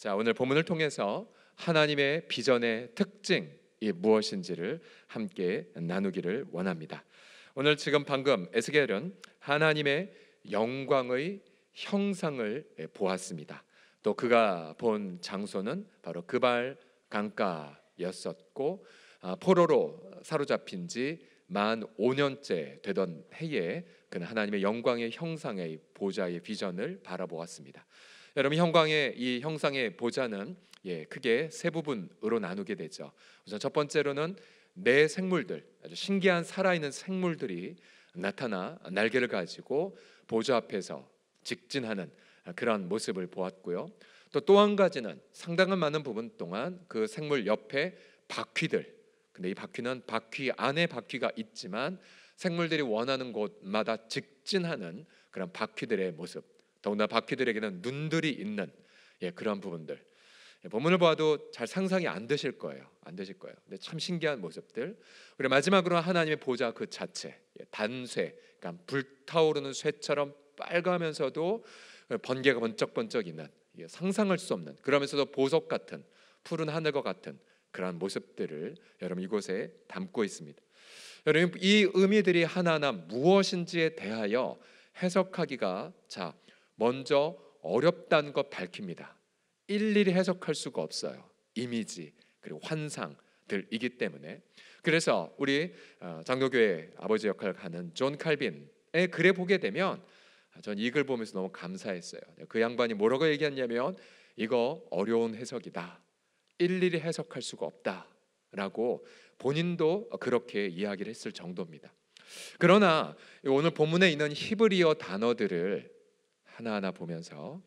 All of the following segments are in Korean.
자, 오늘 본문을 통해서 하나님의 비전의 특징이 무엇인지를 함께 나누기를 원합니다. 오늘 지금 방금 에스겔은 하나님의 영광의 형상을 보았습니다. 또 그가 본 장소는 바로 그발 강가였었고 아, 포로로 사로잡힌 지 만 5년째 되던 해에 그는 하나님의 영광의 형상의 보좌의 비전을 바라보았습니다. 여러분 형광의 이 형상의 보좌는 예, 크게 세 부분으로 나누게 되죠. 우선 첫 번째로는 내 생물들 아주 신기한 살아있는 생물들이 나타나 날개를 가지고 보좌 앞에서 직진하는 그런 모습을 보았고요. 또 또 한 가지는 상당한 많은 부분 동안 그 생물 옆에 바퀴들 근데 이 바퀴는 바퀴 안에 바퀴가 있지만 생물들이 원하는 곳마다 직진하는 그런 바퀴들의 모습 더구나 바퀴들에게는 눈들이 있는 예, 그런 부분들 예, 본문을 봐도 잘 상상이 안 되실 거예요. 안 되실 거예요. 근데 참 신기한 모습들. 그리고 마지막으로 하나님의 보좌 그 자체 예, 단쇠, 그러니까 불타오르는 쇠처럼 빨가면서도 번개가 번쩍번쩍 있는 예, 상상할 수 없는 그러면서도 보석 같은 푸른 하늘과 같은 그러 모습들을 여러분 이곳에 담고 있습니다. 여러분 이 의미들이 하나하나 무엇인지에 대하여 해석하기가 자 먼저 어렵다는 것 밝힙니다. 일일이 해석할 수가 없어요. 이미지 그리고 환상들이기 때문에 그래서 우리 어, 장로교회 아버지 역할을 하는 존 칼빈의 글에 보게 되면 아, 전이글을 보면서 너무 감사했어요. 그 양반이 뭐라고 얘기했냐면 이거 어려운 해석이다. 일일이 해석할 수가 없다라고 본인도 그렇게 이야기를 했을 정도입니다. 그러나 오늘 본문에 있는 히브리어 단어들을 하나하나 보면서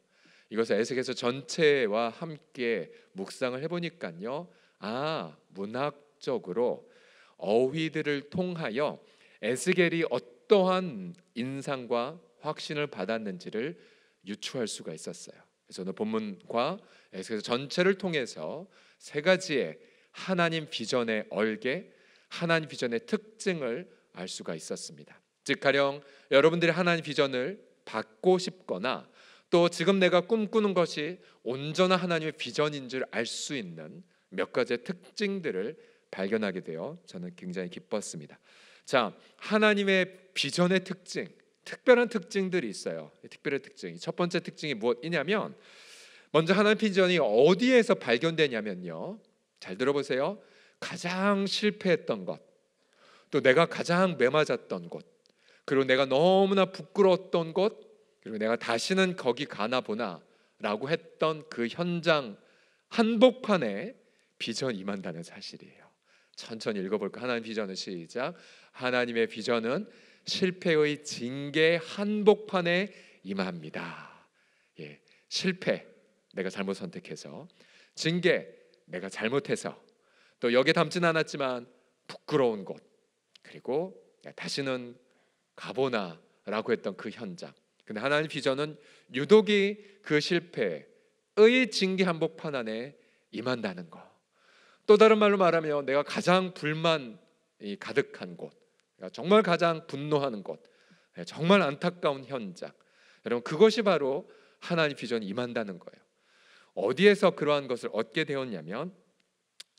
이것을 에스겔서 전체와 함께 묵상을 해보니까요. 아 문학적으로 어휘들을 통하여 에스겔이 어떠한 인상과 확신을 받았는지를 유추할 수가 있었어요. 그래서 오늘 본문과 에스겔서 전체를 통해서 세 가지의 하나님 비전의 얼개, 하나님 비전의 특징을 알 수가 있었습니다. 즉가령 여러분들이 하나님 비전을 받고 싶거나 또 지금 내가 꿈꾸는 것이 온전한 하나님의 비전인 줄 알 수 있는 몇 가지의 특징들을 발견하게 되어 저는 굉장히 기뻤습니다. 자, 하나님의 비전의 특징, 특별한 특징들이 있어요. 특별한 특징이 첫 번째 특징이 무엇이냐면 먼저 하나님 비전이 어디에서 발견되냐면요. 잘 들어보세요. 가장 실패했던 것, 또 내가 가장 매맞았던 곳, 그리고 내가 너무나 부끄러웠던 곳, 그리고 내가 다시는 거기 가나 보나라고 했던 그 현장 한복판에 비전 임한다는 사실이에요. 천천히 읽어볼까? 하나님 비전은 시작. 하나님의 비전은 실패의 징계 한복판에 임합니다. 예, 실패 내가 잘못 선택해서 징계 내가 잘못해서 또 여기에 담진 않았지만 부끄러운 곳 그리고 다시는 가보나라고 했던 그 현장. 근데 하나님 비전은 유독이 그 실패의 징계 한복판 안에 임한다는 거. 또 다른 말로 말하면 내가 가장 불만이 가득한 곳, 정말 가장 분노하는 곳, 예, 정말 안타까운 현장. 여러분 그것이 바로 하나님 비전이 임한다는 거예요. 어디에서 그러한 것을 얻게 되었냐면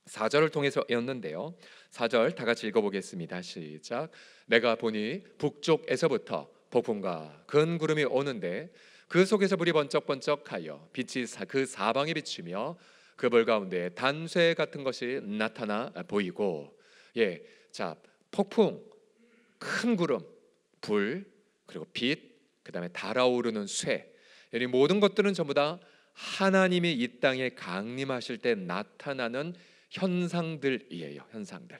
4절을 통해서였는데요. 4절 다 같이 읽어보겠습니다. 시작. 내가 보니 북쪽에서부터 폭풍과 근 구름이 오는데 그 속에서 불이 번쩍번쩍하여 빛이 그 사방에 비치며 그 불 가운데 단쇠 같은 것이 나타나 보이고 예, 자 폭풍, 큰 구름, 불 그리고 빛, 그 다음에 달아오르는 쇠이 모든 것들은 전부 다 하나님이 이 땅에 강림하실 때 나타나는 현상들이에요. 현상들.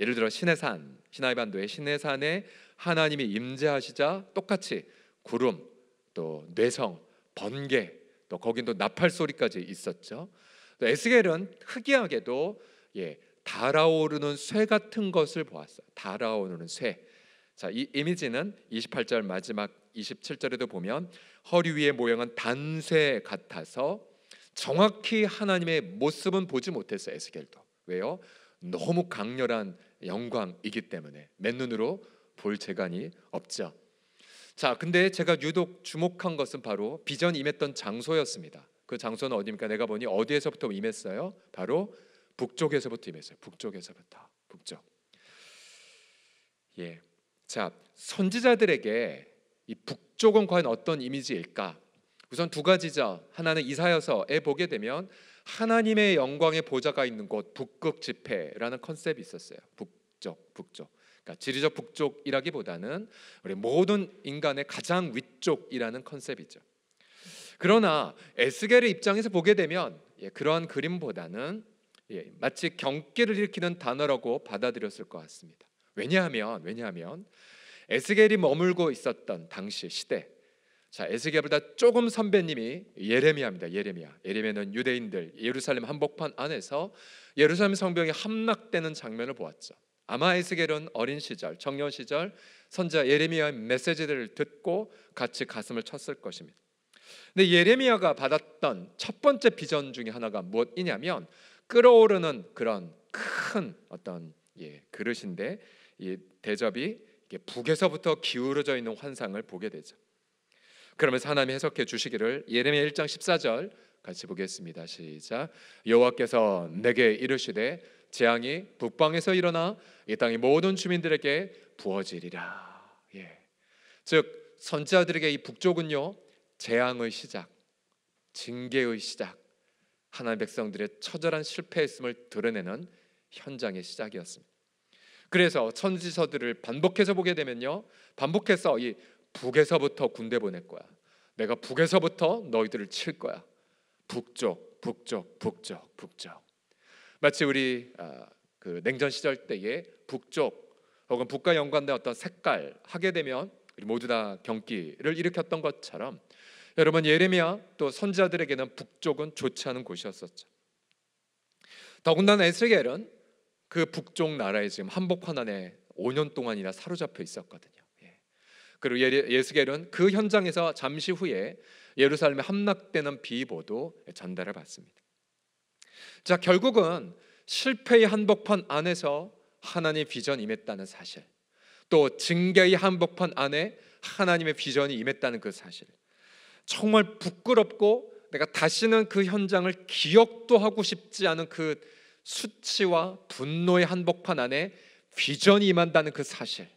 예를 들어 신의 산, 시나이 반도의 신의 산에 하나님이 임재하시자 똑같이 구름, 또 뇌성, 번개, 또 거긴 또 나팔 소리까지 있었죠. 또 에스겔은 특이하게도 예, 달아오르는 쇠 같은 것을 보았어요. 달아오르는 쇠. 자, 이 이미지는 28절 마지막 27절에도 보면 허리 위에 모형은 단쇠 같아서 정확히 하나님의 모습은 보지 못했어요. 에스겔도. 왜요? 너무 강렬한 영광이기 때문에 맨눈으로 볼 재간이 없죠. 자, 근데 제가 유독 주목한 것은 바로 비전 임했던 장소였습니다. 그 장소는 어디입니까? 내가 보니 어디에서부터 임했어요? 바로 북쪽에서부터 임했어요. 북쪽에서부터. 북쪽. 예. 자, 선지자들에게 이 북쪽은 과연 어떤 이미지일까? 우선 두 가지죠. 하나는 이사여서에 보게 되면 하나님의 영광의 보좌가 있는 곳 북극 집회라는 컨셉이 있었어요. 북쪽, 북쪽. 그러니까 지리적 북쪽이라기보다는 우리 모든 인간의 가장 위쪽이라는 컨셉이죠. 그러나 에스겔의 입장에서 보게 되면 예, 그러한 그림보다는 예, 마치 경계를 일으키는 단어라고 받아들였을 것 같습니다. 왜냐하면 왜냐하면 에스겔이 머물고 있었던 당시 시대 자 에스겔보다 조금 선배님이 예레미야입니다. 예레미야. 예레미야는 유대인들 예루살렘 한복판 안에서 예루살렘 성벽이 함락되는 장면을 보았죠. 아마 에스겔은 어린 시절, 청년 시절 선자 예레미야의 메시지를 듣고 같이 가슴을 쳤을 것입니다. 근데 예레미야가 받았던 첫 번째 비전 중에 하나가 무엇이냐면 끓어오르는 그런 큰 어떤 예, 그릇인데 이 대접이 북에서부터 기울어져 있는 환상을 보게 되죠. 그러면서 하나님이 해석해 주시기를 예레미야 1장 14절 같이 보겠습니다. 시작. 여호와께서 내게 이르시되 재앙이 북방에서 일어나 이 땅의 모든 주민들에게 부어지리라. 예. 즉 선지자들에게 이 북쪽은요 재앙의 시작, 징계의 시작, 하나님 백성들의 처절한 실패했음을 드러내는 현장의 시작이었습니다. 그래서 천지서들을 반복해서 보게 되면요, 반복해서 이 북에서부터 군대 보낼 거야. 내가 북에서부터 너희들을 칠 거야. 북쪽, 북쪽, 북쪽, 북쪽. 마치 우리 아, 그 냉전 시절 때에 북쪽 혹은 북과 연관된 어떤 색깔 하게 되면 우리 모두 다 경기를 일으켰던 것처럼 여러분 예레미야 또 선자들에게는 북쪽은 좋지 않은 곳이었었죠. 더군다나 에스겔은 그 북쪽 나라에 지금 한복판 안에 5년 동안이나 사로잡혀 있었거든요. 그리고 예, 예수겔은 그 현장에서 잠시 후에 예루살렘에 함락되는 비보도 전달을 받습니다. 자, 결국은 실패의 한복판 안에서 하나님의 비전 임했다는 사실, 또 징계의 한복판 안에 하나님의 비전이 임했다는 그 사실, 정말 부끄럽고 내가 다시는 그 현장을 기억도 하고 싶지 않은 그 수치와 분노의 한복판 안에 비전이 임한다는 그 사실,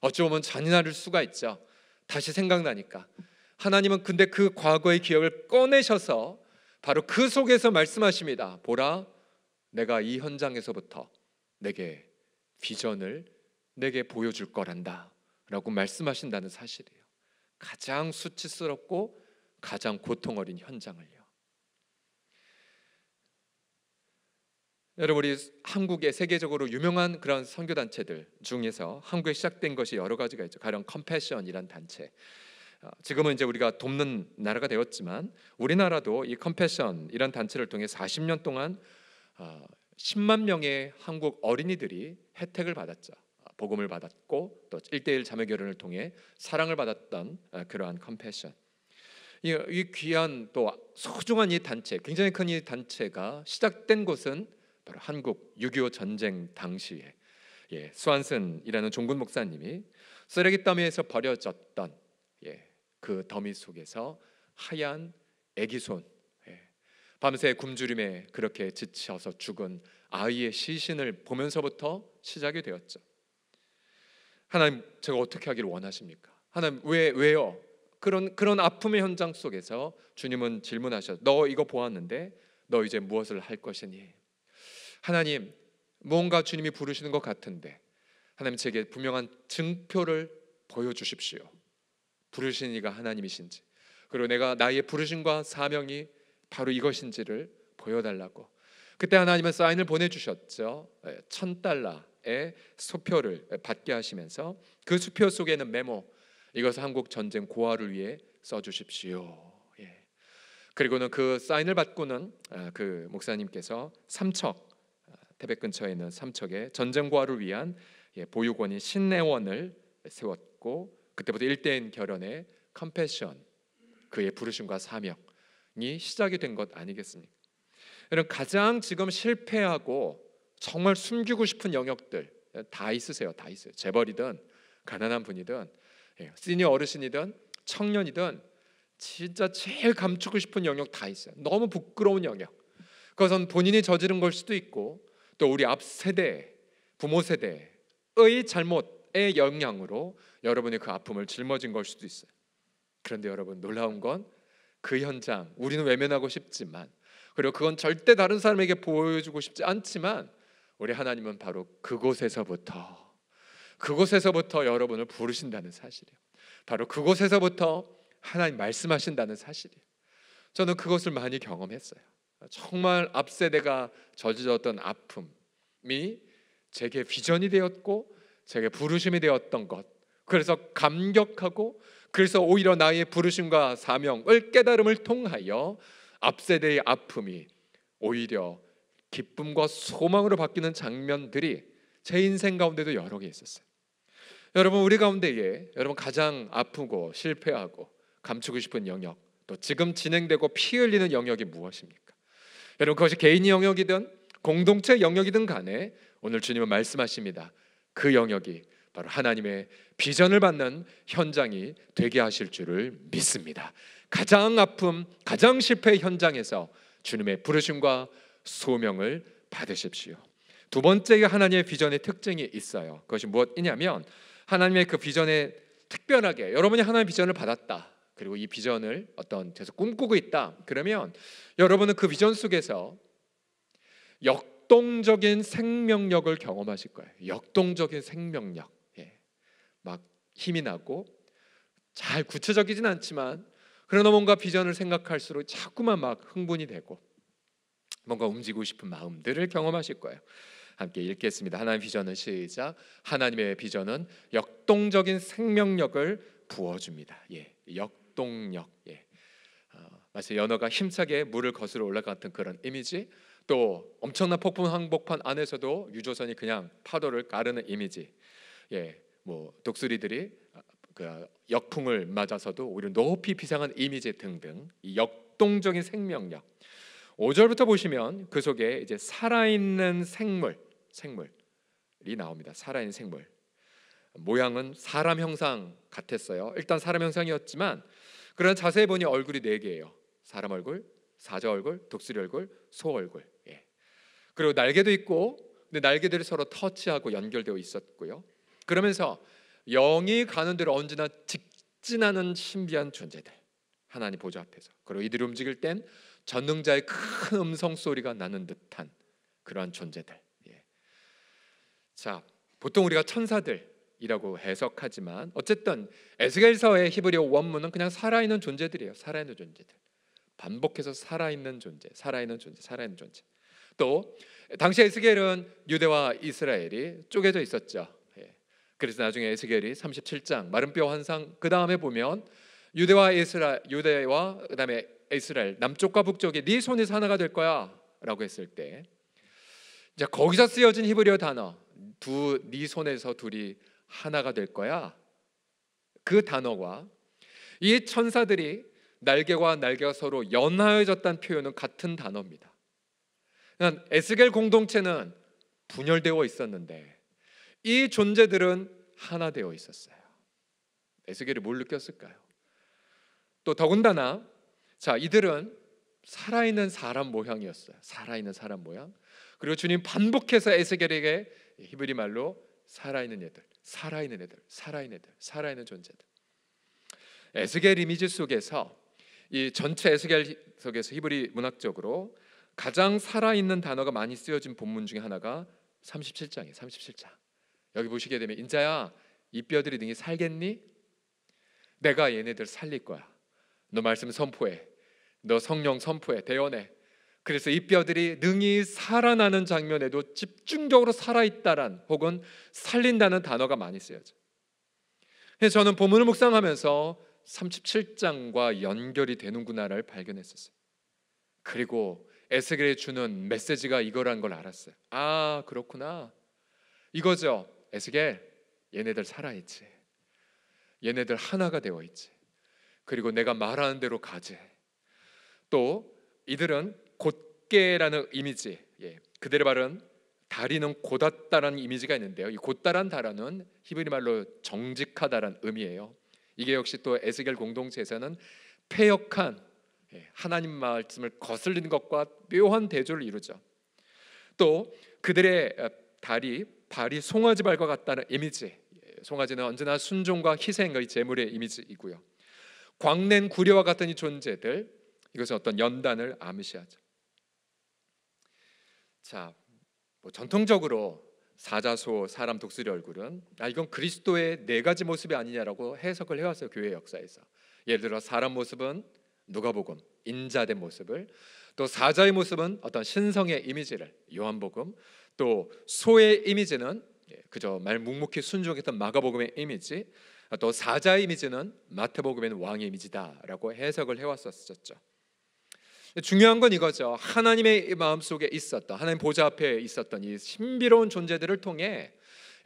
어찌 보면 잔인할 수가 있죠. 다시 생각나니까. 하나님은 근데 그 과거의 기억을 꺼내셔서 바로 그 속에서 말씀하십니다. 보라, 내가 이 현장에서부터 내게 비전을 내게 보여줄 거란다. 라고 말씀하신다는 사실이에요. 가장 수치스럽고 가장 고통 어린 현장을요. 여러분 우리 한국의 세계적으로 유명한 그런 선교 단체들 중에서 한국에 시작된 것이 여러 가지가 있죠. 가령 컴패션이란 단체. 어, 지금은 이제 우리가 돕는 나라가 되었지만 우리나라도 이 컴패션 이런 단체를 통해 40년 동안 10만 어, 명의 한국 어린이들이 혜택을 받았죠. 어, 복음을 받았고 또 1대1 자매 결혼을 통해 사랑을 받았던 그러한 컴패션. 이, 귀한 또 소중한 이 단체, 굉장히 큰 이 단체가 시작된 곳은 바로 한국 6.25 전쟁 당시에 예, 수완슨이라는 종군 목사님이 쓰레기 더미에서 버려졌던 예, 그 더미 속에서 하얀 애기 손 예, 밤새 굶주림에 그렇게 지쳐서 죽은 아이의 시신을 보면서부터 시작이 되었죠. 하나님 제가 어떻게 하기를 원하십니까? 하나님 왜 왜요? 그런 그런 아픔의 현장 속에서 주님은 질문하셨. 너 이거 보았는데 너 이제 무엇을 할 것이니? 하나님 뭔가 주님이 부르시는 것 같은데 하나님 제게 분명한 증표를 보여주십시오. 부르신 이가 하나님이신지 그리고 내가 나의 부르심과 사명이 바로 이것인지를 보여달라고 그때 하나님은 사인을 보내주셨죠. 예, 천 달러의 수표를 받게 하시면서 그 수표 속에는 메모 이것을 한국 전쟁 고아를 위해 써주십시오. 예. 그리고는 그 사인을 받고는 아, 그 목사님께서 삼척 태백 근처에 있는 삼척에 전쟁과를 위한 예, 보육원인 신내원을 세웠고 그때부터 일대인 결연의 컴패션 그의 부르심과 사명이 시작이 된 것 아니겠습니까? 여러 가장 지금 실패하고 정말 숨기고 싶은 영역들 예, 다 있으세요, 다 있어요. 재벌이든 가난한 분이든 예, 시니어 어르신이든 청년이든 진짜 제일 감추고 싶은 영역 다 있어요. 너무 부끄러운 영역. 그것은 본인이 저지른 걸 수도 있고 또 우리 앞 세대, 부모 세대의 잘못의 영향으로 여러분이 그 아픔을 짊어진 걸 수도 있어요. 그런데 여러분 놀라운 건 그 현장 우리는 외면하고 싶지만 그리고 그건 절대 다른 사람에게 보여주고 싶지 않지만 우리 하나님은 바로 그곳에서부터 그곳에서부터 여러분을 부르신다는 사실이에요. 바로 그곳에서부터 하나님 말씀하신다는 사실이에요. 저는 그것을 많이 경험했어요. 정말 앞세대가 저질렀던 아픔이 제게 비전이 되었고 제게 부르심이 되었던 것. 그래서 감격하고 그래서 오히려 나의 부르심과 사명을 깨달음을 통하여 앞세대의 아픔이 오히려 기쁨과 소망으로 바뀌는 장면들이 제 인생 가운데도 여러 개 있었어요. 여러분 우리 가운데에 여러분 가장 아프고 실패하고 감추고 싶은 영역 또 지금 진행되고 피 흘리는 영역이 무엇입니까? 여러분 그것이 개인 영역이든 공동체 영역이든 간에 오늘 주님은 말씀하십니다. 그 영역이 바로 하나님의 비전을 받는 현장이 되게 하실 줄을 믿습니다. 가장 아픔, 가장 실패 현장에서 주님의 부르심과 소명을 받으십시오. 두 번째 하나님의 비전의 특징이 있어요. 그것이 무엇이냐면 하나님의 그 비전에 특별하게 여러분이 하나님의 비전을 받았다. 그리고 이 비전을 어떤 데서 꿈꾸고 있다. 그러면 여러분은 그 비전 속에서 역동적인 생명력을 경험하실 거예요. 역동적인 생명력. 예. 막 힘이 나고 잘 구체적이진 않지만 그러나 뭔가 비전을 생각할수록 자꾸만 막 흥분이 되고 뭔가 움직이고 싶은 마음들을 경험하실 거예요. 함께 읽겠습니다. 하나님 비전은 시작. 하나님의 비전은 역동적인 생명력을 부어줍니다. 예, 역 동력. 예. 어, 마치 연어가 힘차게 물을 거슬러 올라갔던 그런 이미지. 또 엄청난 폭풍 항복판 안에서도 유조선이 그냥 파도를 가르는 이미지. 예. 뭐 독수리들이 아, 그 역풍을 맞아서도 오히려 높이 비상한 이미지 등등 이 역동적인 생명력. 5절부터 보시면 그 속에 이제 살아있는 생물, 생물이 나옵니다. 살아있는 생물. 모양은 사람 형상 같았어요. 일단 사람 형상이었지만 그러나 자세히 보니 얼굴이 네 개예요. 사람 얼굴, 사자 얼굴, 독수리 얼굴, 소 얼굴. 예. 그리고 날개도 있고, 근데 날개들이 서로 터치하고 연결되어 있었고요. 그러면서 영이 가는 대로 언제나 직진하는 신비한 존재들. 하나님 보좌 앞에서. 그리고 이들이 움직일 땐 전능자의 큰 음성 소리가 나는 듯한 그러한 존재들. 예. 자, 보통 우리가 천사들 이라고 해석하지만 어쨌든 에스겔서의 히브리어 원문은 그냥 살아있는 존재들이에요. 살아있는 존재들. 반복해서 살아있는 존재, 살아있는 존재, 살아있는 존재. 또 당시 에스겔은 유대와 이스라엘이 쪼개져 있었죠. 예. 그래서 나중에 에스겔이 37장 마른 뼈 환상 그 다음에 보면 유대와 이스라 유대와 그다음에 이스라엘 남쪽과 북쪽에 네 손에서 하나가 될 거야라고 했을 때 이제 거기서 쓰여진 히브리어 단어 두 네 손에서 둘이 하나가 될 거야. 그 단어와 이 천사들이 날개와 날개가 서로 연하여졌다는 표현은 같은 단어입니다. 에스겔 공동체는 분열되어 있었는데 이 존재들은 하나 되어 있었어요. 에스겔이 뭘 느꼈을까요? 또 더군다나 자 이들은 살아있는 사람 모양이었어요. 살아있는 사람 모양. 그리고 주님 반복해서 에스겔에게 히브리 말로 살아있는 애들, 살아있는 애들, 살아있는 애들, 살아있는 존재들. 에스겔 이미지 속에서 이 전체 에스겔 속에서 히브리 문학적으로 가장 살아있는 단어가 많이 쓰여진 본문 중에 하나가 37장이에요. 37장. 여기 보시게 되면 인자야 이 뼈들이 능히 살겠니? 내가 얘네들 살릴 거야. 너 말씀 선포해. 너 성령 선포해. 대언해. 그래서 이 뼈들이 능히 살아나는 장면에도 집중적으로 살아있다란 혹은 살린다는 단어가 많이 쓰여져. 그래서 저는 본문을 묵상하면서 37장과 연결이 되는구나를 발견했었어요. 그리고 에스겔이 주는 메시지가 이거란 걸 알았어요. 아 그렇구나. 이거죠. 에스겔 얘네들 살아있지. 얘네들 하나가 되어 있지. 그리고 내가 말하는 대로 가지. 또 이들은 곧게라는 이미지, 예, 그대로 말은 다리는 곧았다라는 이미지가 있는데요. 이 곧다란 다라는 히브리 말로 정직하다란 의미예요. 이게 역시 또 에스겔 공동체에서는 폐역한 예, 하나님 말씀을 거슬리는 것과 묘한 대조를 이루죠. 또 그들의 다리 어, 발이 송아지 발과 같다는 이미지. 예, 송아지는 언제나 순종과 희생의 제물의 이미지이고요. 광낸 구려와 같은 이 존재들 이것은 어떤 연단을 암시하죠. 자, 뭐 전통적으로 사자소 사람 독수리 얼굴은 아 이건 그리스도의 네 가지 모습이 아니냐라고 해석을 해왔어요 교회 역사에서. 예를 들어 사람 모습은 누가복음 인자된 모습을 또 사자의 모습은 어떤 신성의 이미지를 요한복음 또 소의 이미지는 예, 그저 말 묵묵히 순종했던 마가복음의 이미지 또 사자의 이미지는 마태복음의 왕의 이미지다라고 해석을 해왔었죠. 중요한 건 이거죠. 하나님의 마음 속에 있었던 하나님 보좌 앞에 있었던 이 신비로운 존재들을 통해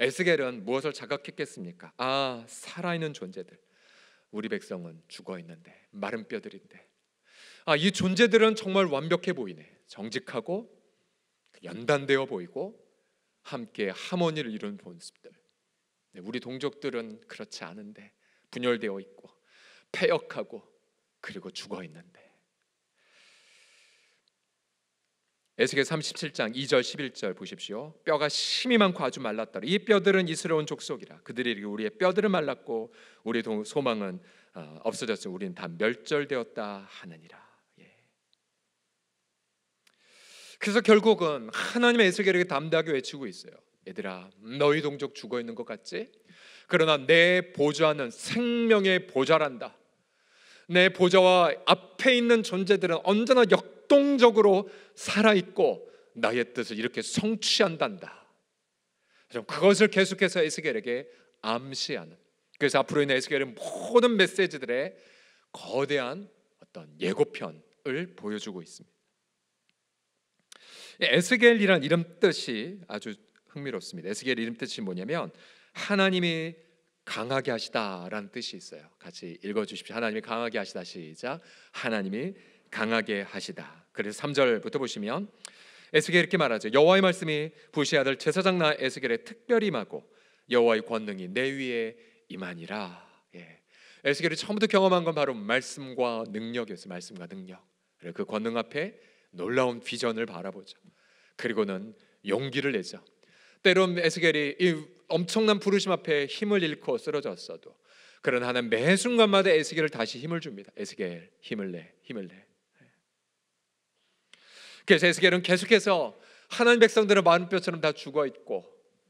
에스겔은 무엇을 자각했겠습니까? 아 살아있는 존재들, 우리 백성은 죽어 있는데 마른 뼈들인데, 아 이 존재들은 정말 완벽해 보이네, 정직하고 연단되어 보이고 함께 하모니를 이룬 모습들. 네, 우리 동족들은 그렇지 않은데 분열되어 있고 패역하고 그리고 죽어 있는데 에스겔 37장 2절 11절 보십시오. 뼈가 심이 많고 아주 말랐더라. 이 뼈들은 이스러운 족속이라. 그들이 우리의 뼈들은 말랐고 우리 소망은 어, 없어졌어. 우리는 다 멸절되었다 하느니라. 예. 그래서 결국은 하나님의 에스겔에게 담대하게 외치고 있어요. 얘들아, 너희 동족 죽어 있는 것 같지? 그러나 내 보좌는 생명의 보좌란다. 내 보좌와 앞에 있는 존재들은 언제나 역동적으로 살아 있고 나의 뜻을 이렇게 성취한단다. 그것을 계속해서 에스겔에게 암시하는. 그래서 앞으로 있는 에스겔은 모든 메시지들의 거대한 어떤 예고편을 보여주고 있습니다. 에스겔이란 이름 뜻이 아주 흥미롭습니다. 에스겔 이름 뜻이 뭐냐면 하나님이 강하게 하시다라는 뜻이 있어요. 같이 읽어 주십시오. 하나님이 강하게 하시다 시작. 하나님이 강하게 하시다. 그래서 3절부터 보시면 에스겔 이렇게 말하죠. 여호와의 말씀이 부시 아들 제사장 나 에스겔에 특별히 임하고 여호와의 권능이 내 위에 임하니라. 예. 에스겔이 처음부터 경험한 건 바로 말씀과 능력이었어요. 말씀과 능력. 그 권능 앞에 놀라운 비전을 바라보죠. 그리고는 용기를 내죠. 때론 에스겔이 이 엄청난 부르심 앞에 힘을 잃고 쓰러졌어도 그런 하나님 매 순간마다 에스겔을 다시 힘을 줍니다. 에스겔 힘을 내, 힘을 내. 그래서 에스겔은 계속해서 하나님 백성들은 마른 뼈처럼 다 죽어 있고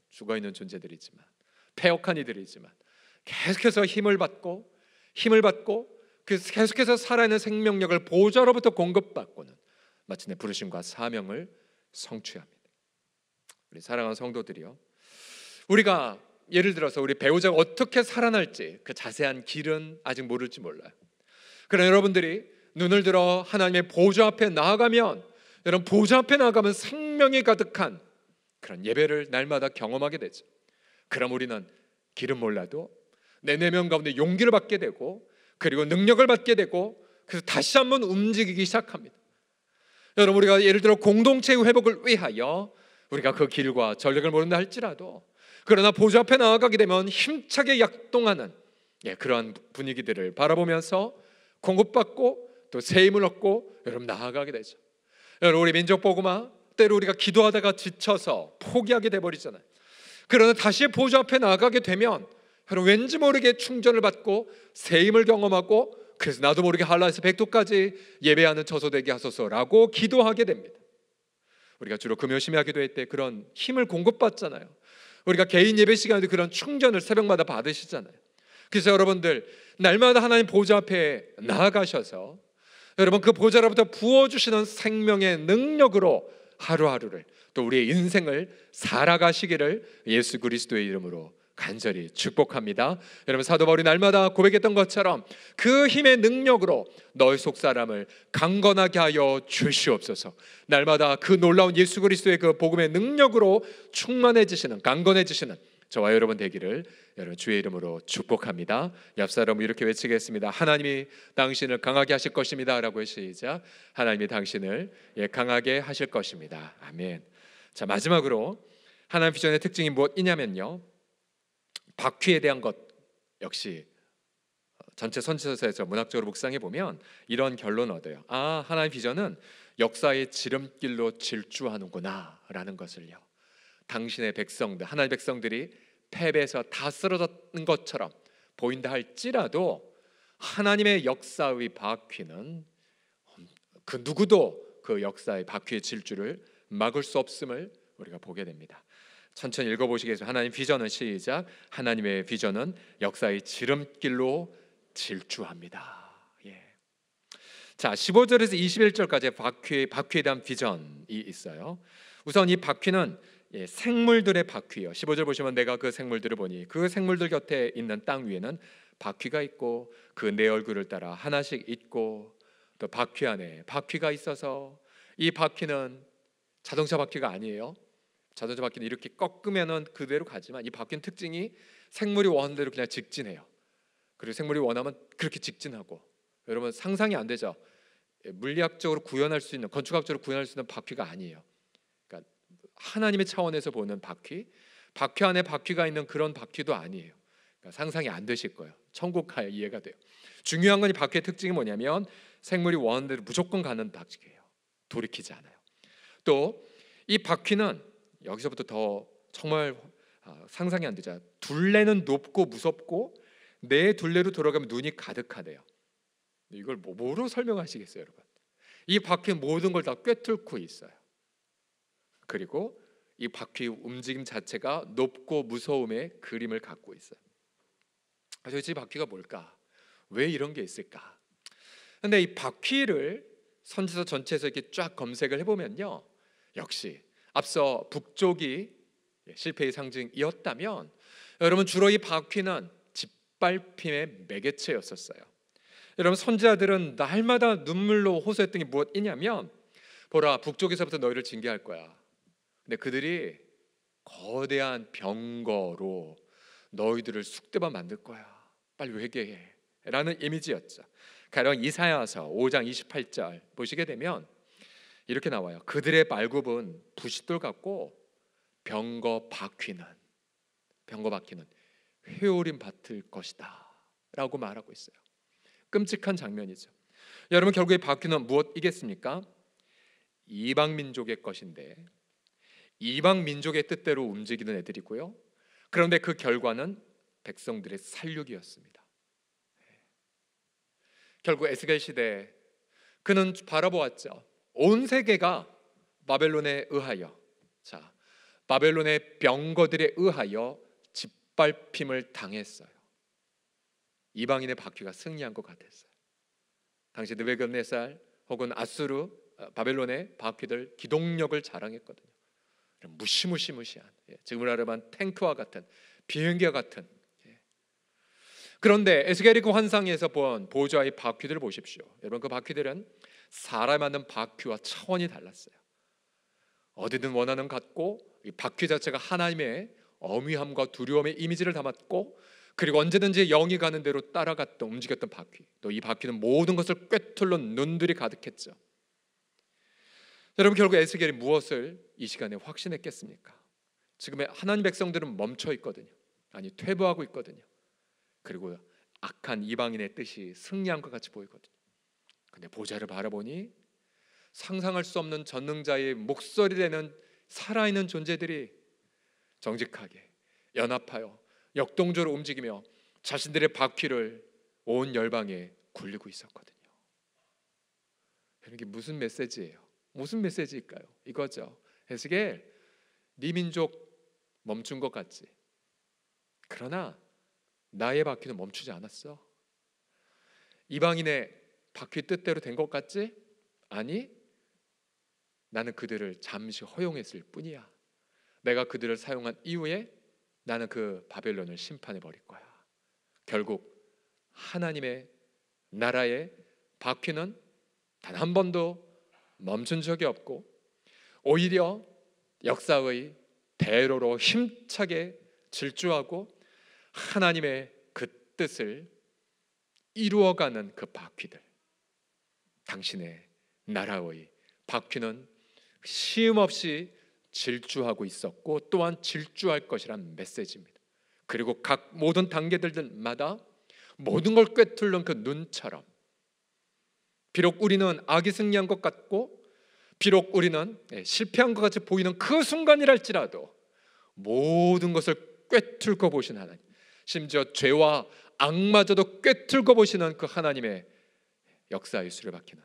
죽어 있는 존재들이지만 폐역한 이들이지만 계속해서 힘을 받고 힘을 받고 그 계속해서 살아있는 생명력을 보호로부터 공급받고는 마침내 부르심과 사명을 성취합니다. 우리 사랑하는 성도들이요. 우리가 예를 들어서 우리 배우자가 어떻게 살아날지 그 자세한 길은 아직 모를지 몰라요. 그러나 여러분들이 눈을 들어 하나님의 보좌 앞에 나아가면 여러분 보좌 앞에 나아가면 생명이 가득한 그런 예배를 날마다 경험하게 되죠. 그럼 우리는 길은 몰라도 내 내면 가운데 용기를 받게 되고 그리고 능력을 받게 되고 그래서 다시 한번 움직이기 시작합니다. 여러분 우리가 예를 들어 공동체의 회복을 위하여 우리가 그 길과 전력을 모른다 할지라도 그러나 보좌 앞에 나아가게 되면 힘차게 약동하는 예, 그러한 분위기들을 바라보면서 공급받고 또 세임을 얻고 여러분 나아가게 되죠. 여러분 우리 민족 보고마 때로 우리가 기도하다가 지쳐서 포기하게 돼 버리잖아요. 그러나 다시 보좌 앞에 나아가게 되면 여러분 왠지 모르게 충전을 받고 세임을 경험하고 그래서 나도 모르게 한라에서 백도까지 예배하는 처소 되게 하소서라고 기도하게 됩니다. 우리가 주로 금요 심야기도회 때 그런 힘을 공급받잖아요. 우리가 개인 예배 시간에도 그런 충전을 새벽마다 받으시잖아요. 그래서 여러분들 날마다 하나님 보좌 앞에 나아가셔서 여러분 그 보좌로부터 부어주시는 생명의 능력으로 하루하루를 또 우리의 인생을 살아가시기를 예수 그리스도의 이름으로 간절히 축복합니다. 여러분 사도 바울이 날마다 고백했던 것처럼 그 힘의 능력으로 너희 속 사람을 강건하게 하여 주시옵소서. 날마다 그 놀라운 예수 그리스도의 그 복음의 능력으로 충만해지시는 강건해지시는 저와 여러분 되기를 여러분 주의 이름으로 축복합니다. 옆 사람 이렇게 외치겠습니다. 하나님이 당신을 강하게 하실 것입니다라고 시작. 하나님이 당신을 예 강하게 하실 것입니다. 아멘. 자 마지막으로 하나님 비전의 특징이 무엇이냐면요. 바퀴에 대한 것 역시 어, 전체 선지서에서 문학적으로 묵상해 보면 이런 결론 얻어요. 아 하나의 비전은 역사의 지름길로 질주하는구나라는 것을요. 당신의 백성들 하나의 백성들이 패배해서 다 쓰러졌는 것처럼 보인다 할지라도 하나님의 역사의 바퀴는 그 누구도 그 역사의 바퀴의 질주를 막을 수 없음을 우리가 보게 됩니다. 천천히 읽어보시겠어요. 하나님 비전은 시작. 하나님의 비전은 역사의 지름길로 질주합니다. 예. 자, 15절에서 21절까지 바퀴 바퀴에 대한 비전이 있어요. 우선 이 바퀴는 예, 생물들의 바퀴요. 15절 보시면 내가 그 생물들을 보니 그 생물들 곁에 있는 땅 위에는 바퀴가 있고 그 내 얼굴을 따라 하나씩 있고 또 바퀴 안에 바퀴가 있어서 이 바퀴는 자동차 바퀴가 아니에요. 자전거 바퀴는 이렇게 꺾으면은 그대로 가지만 이 바퀴는 특징이 생물이 원하는 대로 그냥 직진해요. 그리고 생물이 원하면 그렇게 직진하고 여러분 상상이 안 되죠. 예, 물리학적으로 구현할 수 있는 건축학적으로 구현할 수 있는 바퀴가 아니에요. 그러니까 하나님의 차원에서 보는 바퀴, 바퀴 안에 바퀴가 있는 그런 바퀴도 아니에요. 그러니까 상상이 안 되실 거예요. 천국 가야 이해가 돼요. 중요한 건 이 바퀴의 특징이 뭐냐면 생물이 원하는 대로 무조건 가는 바퀴예요. 돌이키지 않아요. 또 이 바퀴는 여기서부터 더 정말 아, 상상이 안 되죠. 둘레는 높고 무섭고 내 둘레로 돌아가면 눈이 가득하대요. 이걸 뭐, 뭐로 설명하시겠어요, 여러분? 이 바퀴 모든 걸 다 꿰뚫고 있어요. 그리고 이 바퀴 움직임 자체가 높고 무서움의 그림을 갖고 있어요. 도대체 바퀴가 뭘까? 왜 이런 게 있을까? 근데 이 바퀴를 선지서 전체에서 이렇게 쫙 검색을 해보면요, 역시 앞서 북쪽이 실패의 상징이었다면 여러분 주로 이 바퀴는 짓밟힘의 매개체였었어요. 여러분 선지자들은 날마다 눈물로 호소했던 게 무엇이냐면 보라 북쪽에서부터 너희를 징계할 거야. 근데 그들이 거대한 병거로 너희들을 숙대밭 만들 거야. 빨리 회개해. 라는 이미지였죠. 가령 이사야서 5장 28절 보시게 되면 이렇게 나와요. 그들의 말굽은 부싯돌 같고 병거 바퀴는 병거 바퀴는 회오림 밭을 것이다라고 말하고 있어요. 끔찍한 장면이죠. 여러분 결국에 바퀴는 무엇이겠습니까? 이방 민족의 것인데 이방 민족의 뜻대로 움직이는 애들이고요. 그런데 그 결과는 백성들의 살육이었습니다. 예. 결국 에스겔 시대 그는 바라보았죠. 온 세계가 바벨론에 의하여 자 바벨론의 병거들에 의하여 짓밟힘을 당했어요. 이방인의 바퀴가 승리한 것 같았어요. 당시 느베갓네살 혹은 아수르 어, 바벨론의 바퀴들 기동력을 자랑했거든요. 무시무시무시한 예, 지금을 알아 탱크와 같은 비행기와 같은 예. 그런데 에스겔이 그 환상에서 본 보좌의 바퀴들을 보십시오. 여러분 그 바퀴들은 사람 하는 바퀴와 차원이 달랐어요. 어디든 원하는 같고 바퀴 자체가 하나님의 어미함과 두려움의 이미지를 담았고 그리고 언제든지 영이 가는 대로 따라갔던 움직였던 바퀴 또 이 바퀴는 모든 것을 꿰뚫는 눈들이 가득했죠. 여러분 결국 에스겔이 무엇을 이 시간에 확신했겠습니까? 지금의 하나님 백성들은 멈춰 있거든요. 아니 퇴보하고 있거든요. 그리고 악한 이방인의 뜻이 승리한 것 같이 보이거든요. 근데 보좌를 바라보니 상상할 수 없는 전능자의 목소리 되는 살아있는 존재들이 정직하게 연합하여 역동적으로 움직이며 자신들의 바퀴를 온 열방에 굴리고 있었거든요. 이게 무슨 메시지예요? 무슨 메시지일까요? 이거죠. 에스겔, 네 민족 멈춘 것 같지. 그러나 나의 바퀴는 멈추지 않았어. 이방인의 바퀴 뜻대로 된 것 같지? 아니, 나는 그들을 잠시 허용했을 뿐이야. 내가 그들을 사용한 이후에 나는 그 바벨론을 심판해 버릴 거야. 결국 하나님의 나라의 바퀴는 단 한 번도 멈춘 적이 없고 오히려 역사의 대로로 힘차게 질주하고 하나님의 그 뜻을 이루어가는 그 바퀴들 당신의 나라의 바퀴는 쉼없이 질주하고 있었고 또한 질주할 것이란 메시지입니다. 그리고 각 모든 단계들마다 모든 걸 꿰뚫는 그 눈처럼 비록 우리는 악이 승리한 것 같고 비록 우리는 예, 실패한 것 같이 보이는 그 순간이랄지라도 모든 것을 꿰뚫고 보신 하나님 심지어 죄와 악마저도 꿰뚫고 보시는 그 하나님의 역사의 수를 바뀌는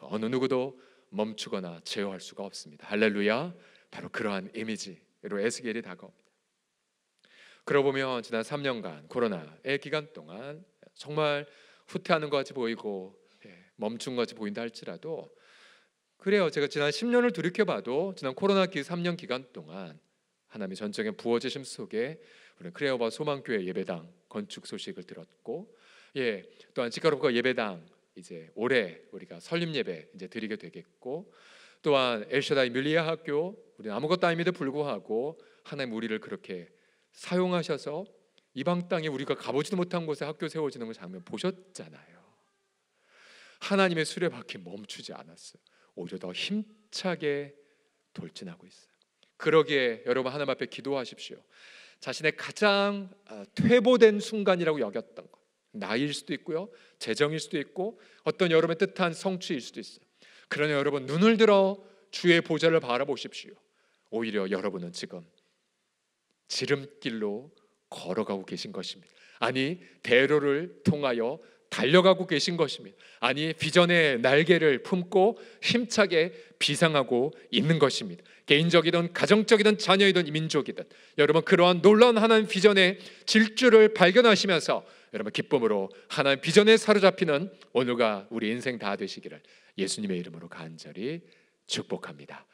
어느 누구도 멈추거나 제어할 수가 없습니다. 할렐루야. 바로 그러한 이미지로 에스겔이 다가옵니다. 그러 보면 지난 3년간 코로나의 기간 동안 정말 후퇴하는 것 같이 보이고 예, 멈춘 것 같이 보인다 할지라도 그래요. 제가 지난 10년을 돌이켜봐도 지난 코로나 기 3년 기간 동안 하나님의 전적인 부어지심 속에 우리는 크레오바 소망교회 예배당 건축 소식을 들었고 예 또한 지카로가 예배당 이제 올해 우리가 설립 예배 이제 드리게 되겠고 또한 엘샤다이 밀리아 학교 우리 아무것도 아님에도 불구하고 하나님 우리를 그렇게 사용하셔서 이방 땅에 우리가 가보지도 못한 곳에 학교 세워지는 걸 장면 보셨잖아요. 하나님의 수레바퀴 멈추지 않았어요. 오히려 더 힘차게 돌진하고 있어요. 그러기에 여러분 하나님 앞에 기도하십시오. 자신의 가장 아, 퇴보된 순간이라고 여겼던 것, 나일 수도 있고요. 재정일 수도 있고 어떤 여러분의 뜻한 성취일 수도 있어요. 그러나 여러분 눈을 들어 주의 보좌를 바라보십시오. 오히려 여러분은 지금 지름길로 걸어가고 계신 것입니다. 아니 대로를 통하여 달려가고 계신 것입니다. 아니 비전의 날개를 품고 힘차게 비상하고 있는 것입니다. 개인적이든 가정적이든 자녀이든 민족이든 여러분 그러한 놀라운 하나님 비전의 질주를 발견하시면서 여러분 기쁨으로 하나님 비전에 사로잡히는 오늘과 우리 인생 다 되시기를 예수님의 이름으로 간절히 축복합니다.